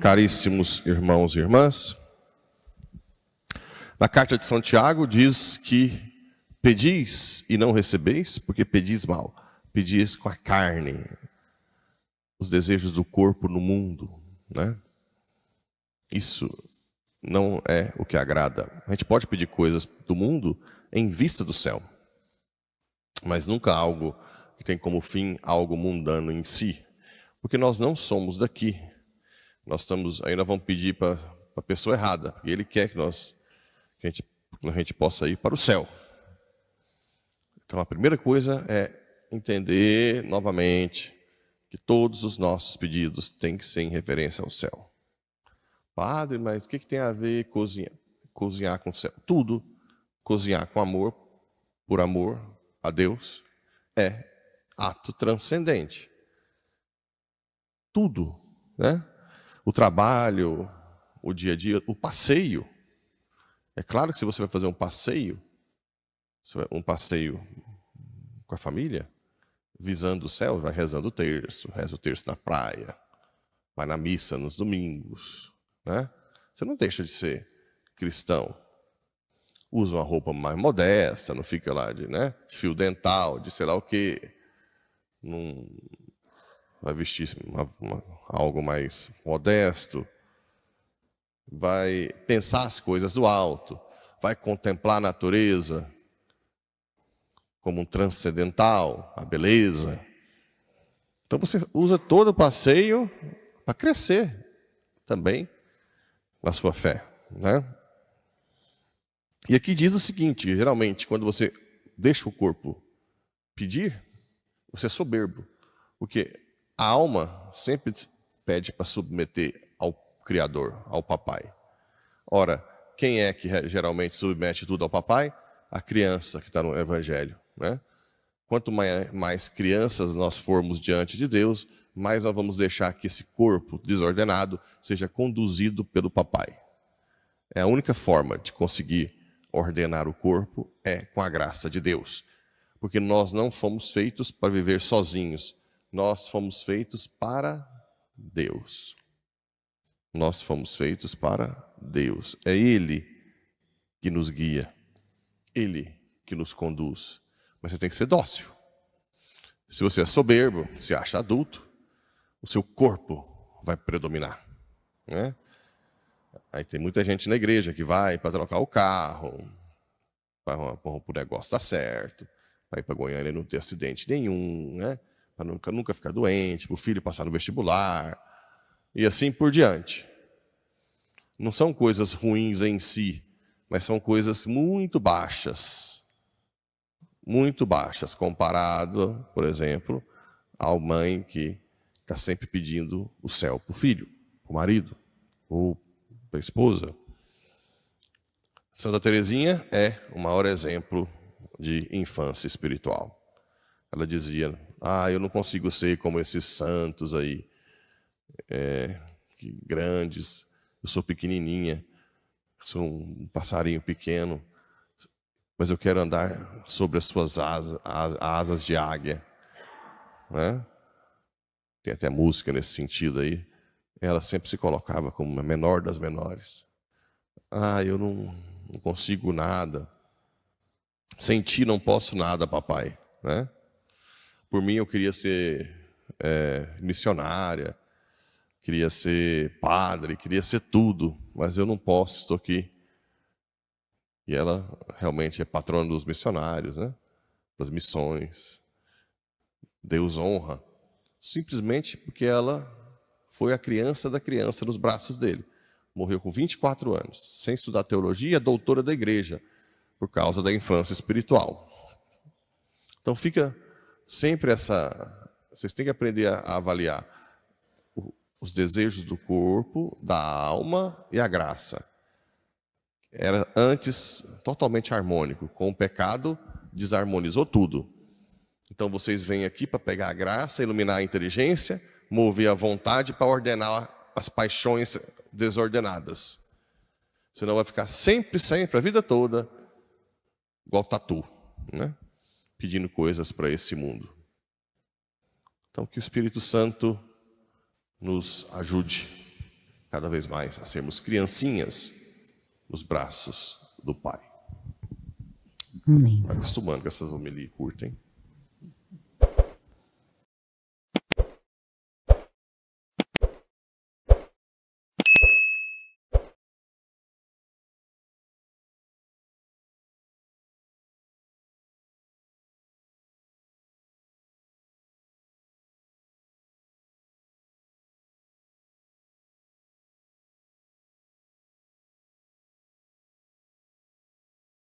caríssimos irmãos e irmãs, na carta de São Tiago diz que pedis e não recebeis, porque pedis mal, pedis com a carne, os desejos do corpo no mundo, né? Isso não é o que agrada. A gente pode pedir coisas do mundo em vista do céu, mas nunca algo que tem como fim algo mundano em si, porque nós não somos daqui, nós estamos ainda vamos pedir para a pessoa errada, porque ele quer que nós que a, gente, que a gente possa ir para o céu. Então a primeira coisa é entender novamente que todos os nossos pedidos têm que ser em referência ao céu. Padre, mas o que, que tem a ver cozinhar, cozinhar com o céu? Tudo. Cozinhar com amor, por amor a Deus, é ato transcendente. Tudo, né? o trabalho, o dia a dia, o passeio. É claro que se você vai fazer um passeio, um passeio com a família, visando o céu, vai rezando o terço, reza o terço na praia, vai na missa nos domingos, né? Você não deixa de ser cristão. Usa uma roupa mais modesta, não fica lá de né, fio dental, de sei lá o quê. Não, vai vestir uma, uma, algo mais modesto, vai pensar as coisas do alto, vai contemplar a natureza como um transcendental, a beleza. Então você usa todo o passeio para crescer também na sua fé, né? E aqui diz o seguinte: geralmente, quando você deixa o corpo pedir, você é soberbo, porque a alma sempre pede para submeter ao Criador, ao Papai. Ora, quem é que geralmente submete tudo ao Papai? A criança que está no Evangelho. Né? Quanto mais crianças nós formos diante de Deus, mais nós vamos deixar que esse corpo desordenado seja conduzido pelo Papai. É a única forma de conseguir ordenar o corpo é com a graça de Deus, porque nós não fomos feitos para viver sozinhos nós fomos feitos para Deus. Nós fomos feitos para Deus. É Ele que nos guia, Ele que nos conduz. Mas você tem que ser dócil. Se você é soberbo, se acha adulto, o seu corpo vai predominar. Né? Aí tem muita gente na igreja que vai para trocar o carro, para o negócio dar certo, para ir para Goiânia não ter acidente nenhum, né? para nunca, nunca ficar doente, para o filho passar no vestibular e assim por diante. Não são coisas ruins em si, mas são coisas muito baixas. Muito baixas, comparado, por exemplo, à mãe que está sempre pedindo o céu para o filho, para o marido, ou para a esposa. Santa Teresinha é o maior exemplo de infância espiritual. Ela dizia ah, eu não consigo ser como esses santos aí, é, grandes. Eu sou pequenininha, sou um passarinho pequeno, mas eu quero andar sobre as suas asas, asas de águia. Né? Tem até música nesse sentido aí. Ela sempre se colocava como a menor das menores. Ah, eu não, não consigo nada. Sem ti não posso nada, papai. Né? Por mim, eu queria ser é, missionária, queria ser padre, queria ser tudo, mas eu não posso, estou aqui. E ela realmente é patrona dos missionários, né? das missões. Deus honra, simplesmente porque ela foi a criança da criança nos braços dele. Morreu com 24 anos, sem estudar teologia, doutora da igreja, por causa da infância espiritual. Então fica sempre essa. Vocês têm que aprender a avaliar os desejos do corpo, da alma e a graça. Era antes totalmente harmônico, com o pecado desarmonizou tudo. Então vocês vêm aqui para pegar a graça, iluminar a inteligência, mover a vontade para ordenar as paixões desordenadas. Senão vai ficar sempre, sempre, a vida toda, igual tatu, né? pedindo coisas para esse mundo. Então, que o Espírito Santo nos ajude cada vez mais a sermos criancinhas nos braços do Pai. Amém. Acostumando com essas homilias curtas, hein?